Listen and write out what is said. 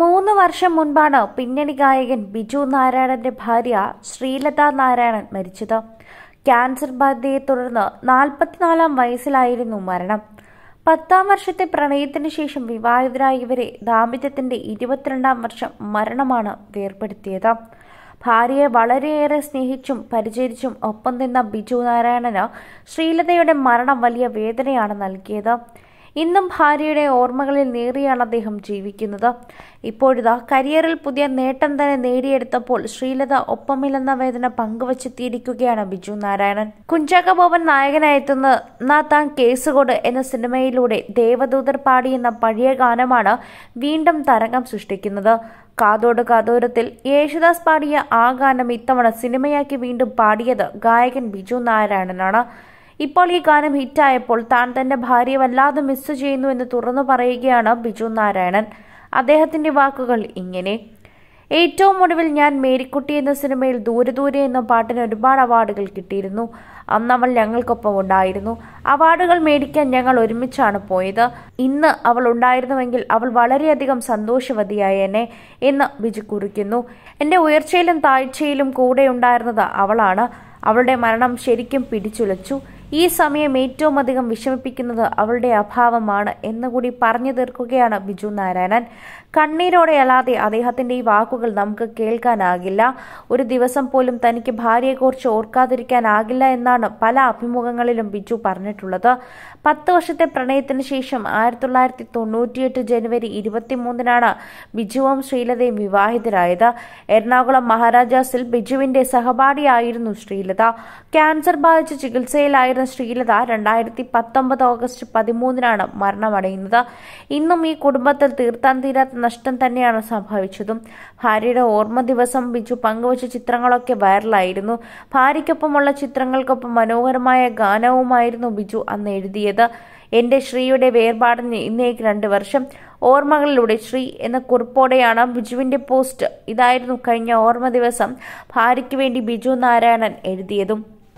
മൂന്ന് വർഷം മുൻപാണ് പിന്നണി ഗായകൻ ബിജു നാരായണന്റെ ഭാര്യ ശ്രീലത നാരായണൻ മരിച്ചത് ക്യാൻസർ ബാധയെ തുടർന്ന് നാൽപ്പത്തിനാലാം വയസ്സിലായിരുന്നു മരണം പത്താം വർഷത്തെ പ്രണയത്തിന് ശേഷം വിവാഹിതരായ ഇവരെ ദാമ്പത്യത്തിന്റെ ഇരുപത്തിരണ്ടാം വർഷം മരണമാണ് വേർപ്പെടുത്തിയത് ഭാര്യയെ വളരെയേറെ സ്നേഹിച്ചും പരിചരിച്ചും ഒപ്പം നിന്ന ബിജു നാരായണന് ശ്രീലതയുടെ മരണം വലിയ വേദനയാണ് നൽകിയത് ഇന്നും ഭാര്യയുടെ ഓർമ്മകളിൽ നേറിയാണ് അദ്ദേഹം ജീവിക്കുന്നത് ഇപ്പോഴിതാ കരിയറിൽ പുതിയ നേട്ടം തന്നെ നേടിയെടുത്തപ്പോൾ ശ്രീലത ഒപ്പമില്ലെന്ന വേദന പങ്കുവച്ചെത്തിയിരിക്കുകയാണ് ബിജു നാരായണൻ കുഞ്ചാക്ക ബോബൻ നായകനായെത്തുന്ന നാ താൻ എന്ന സിനിമയിലൂടെ ദേവദൂതർ പാടിയെന്ന പഴയ ഗാനമാണ് വീണ്ടും തരംഗം സൃഷ്ടിക്കുന്നത് കാതോട് കാതോരത്തിൽ യേശുദാസ് പാടിയ ആ ഗാനം ഇത്തവണ സിനിമയാക്കി വീണ്ടും പാടിയത് ഗായകൻ ബിജു നാരായണനാണ് ഇപ്പോൾ ഈ ഗാനം ഹിറ്റായപ്പോൾ താൻ തന്റെ ഭാര്യ വല്ലാതെ മിസ് ചെയ്യുന്നു എന്ന് തുറന്നു പറയുകയാണ് ബിജു നാരായണൻ അദ്ദേഹത്തിന്റെ വാക്കുകൾ ഇങ്ങനെ ഏറ്റവും ഒടുവിൽ ഞാൻ മേരിക്കുട്ടി എന്ന സിനിമയിൽ ദൂരെ ദൂരെ എന്ന പാട്ടിന് ഒരുപാട് അവാർഡുകൾ കിട്ടിയിരുന്നു അന്ന് അവൾ ഞങ്ങൾക്കൊപ്പം ഉണ്ടായിരുന്നു അവാർഡുകൾ മേടിക്കാൻ ഞങ്ങൾ ഒരുമിച്ചാണ് പോയത് ഇന്ന് അവൾ ഉണ്ടായിരുന്നുവെങ്കിൽ അവൾ വളരെയധികം സന്തോഷവതിയായേനെ എന്ന് ബിജു കുറിക്കുന്നു എൻ്റെ ഉയർച്ചയിലും താഴ്ചയിലും കൂടെ ഉണ്ടായിരുന്നത് അവളാണ് അവളുടെ മരണം ശരിക്കും പിടിച്ചുലച്ചു ഈ സമയം ഏറ്റവും അധികം വിഷമിപ്പിക്കുന്നത് അവളുടെ അഭാവമാണ് എന്നുകൂടി പറഞ്ഞു തീർക്കുകയാണ് ബിജു നാരായണൻ കണ്ണീരോടെ അല്ലാതെ അദ്ദേഹത്തിന്റെ ഈ വാക്കുകൾ നമുക്ക് കേൾക്കാനാകില്ല ഒരു ദിവസം പോലും തനിക്ക് ഭാര്യയെക്കുറിച്ച് ഓർക്കാതിരിക്കാനാകില്ല എന്നാണ് പല അഭിമുഖങ്ങളിലും ബിജു പറഞ്ഞിട്ടുള്ളത് പത്ത് വർഷത്തെ പ്രണയത്തിന് ശേഷം ആയിരത്തി തൊള്ളായിരത്തി തൊണ്ണൂറ്റിയെട്ട് ജനുവരി ഇരുപത്തിമൂന്നിനാണ് ബിജുവും ശ്രീലതയും വിവാഹിതരായത് എറണാകുളം മഹാരാജാസിൽ ബിജുവിന്റെ സഹപാഠിയായിരുന്നു ശ്രീലത ക്യാൻസർ ബാധിച്ച് ചികിത്സയിലായിരുന്നു അമ്മയായിരുന്ന ശ്രീലത രണ്ടായിരത്തി പത്തൊമ്പത് ഓഗസ്റ്റ് പതിമൂന്നിനാണ് മരണമടയുന്നത് ഇന്നും ഈ കുടുംബത്തിൽ തീർത്താൻ തീരാത്ത നഷ്ടം തന്നെയാണ് സംഭവിച്ചതും ഭാര്യയുടെ ഓർമ്മ ദിവസം ബിജു പങ്കുവച്ച ചിത്രങ്ങളൊക്കെ വൈറലായിരുന്നു ഭാര്യയ്ക്കൊപ്പമുള്ള ചിത്രങ്ങൾക്കൊപ്പം മനോഹരമായ ഗാനവുമായിരുന്നു ബിജു അന്ന് എഴുതിയത് എന്റെ ശ്രീയുടെ വേർപാടിന് ഇന്നേക്ക് രണ്ട് വർഷം ഓർമ്മകളിലൂടെ ശ്രീ എന്ന കുറിപ്പോടെയാണ് ബിജുവിന്റെ പോസ്റ്റ് ഇതായിരുന്നു കഴിഞ്ഞ ഓർമ്മ ദിവസം ഭാര്യയ്ക്ക് വേണ്ടി ബിജു നാരായണൻ എഴുതിയതും